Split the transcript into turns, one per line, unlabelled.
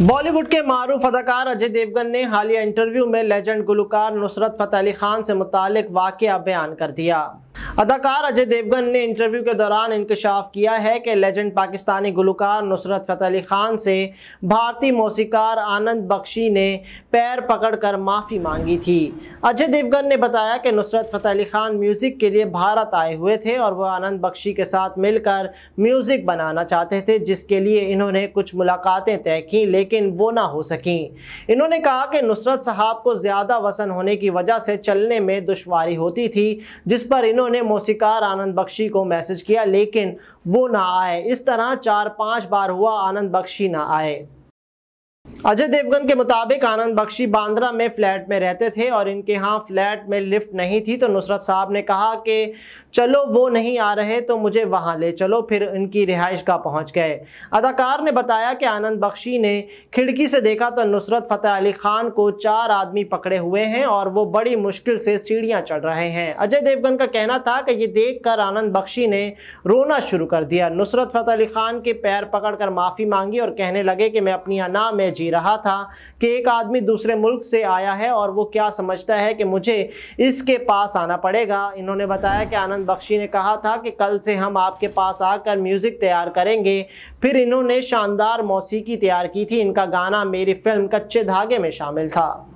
बॉलीवुड के मारूफ अदाकार अजय देवगन ने हालिया इंटरव्यू में लेजेंड गुलकार नुसरत फतेह अली खान से मुतालिक वाक़ बयान कर दिया अदाकार अजय देवगन ने इंटरव्यू के दौरान इंकशाफ किया है कि लेजेंड पाकिस्तानी गुलकार नुसरत फतेह अली खान से भारतीय मौसीकार आनंद बख्शी ने पैर पकड़कर माफ़ी मांगी थी अजय देवगन ने बताया कि नुसरत फतेह अली खान म्यूज़िक के लिए भारत आए हुए थे और वह आनंद बख्शी के साथ मिलकर म्यूज़िक बनाना चाहते थे जिसके लिए इन्होंने कुछ मुलाकातें तय की लेकिन वो ना हो सकें इन्होंने कहा कि नुसरत साहब को ज़्यादा वसन होने की वजह से चलने में दुशारी होती थी जिस पर इन्होंने मौसीकार आनंद बख्शी को मैसेज किया लेकिन वो ना आए इस तरह चार पांच बार हुआ आनंद बख्शी ना आए अजय देवगन के मुताबिक आनंद बख्शी बांद्रा में फ्लैट में रहते थे और इनके यहाँ फ्लैट में लिफ्ट नहीं थी तो नुसरत साहब ने कहा कि चलो वो नहीं आ रहे तो मुझे वहाँ ले चलो फिर इनकी रिहाइश का पहुँच गए अदाकार ने बताया कि आनंद बख्शी ने खिड़की से देखा तो नुसरत फ़तेह अली ख़ान को चार आदमी पकड़े हुए हैं और वो बड़ी मुश्किल से सीढ़ियाँ चढ़ रहे हैं अजय देवगन का कहना था कि ये देख कर आनंद बख्शी ने रोना शुरू कर दिया नुसरत फ़तेह अली ख़ान के पैर पकड़ माफ़ी मांगी और कहने लगे कि मैं अपनी अना में जी जी रहा था कि एक आदमी दूसरे मुल्क से आया है और वो क्या समझता है कि मुझे इसके पास आना पड़ेगा इन्होंने बताया कि आनंद बख्शी ने कहा था कि कल से हम आपके पास आकर म्यूज़िक तैयार करेंगे फिर इन्होंने शानदार मौसीकी तैयार की थी इनका गाना मेरी फिल्म कच्चे धागे में शामिल था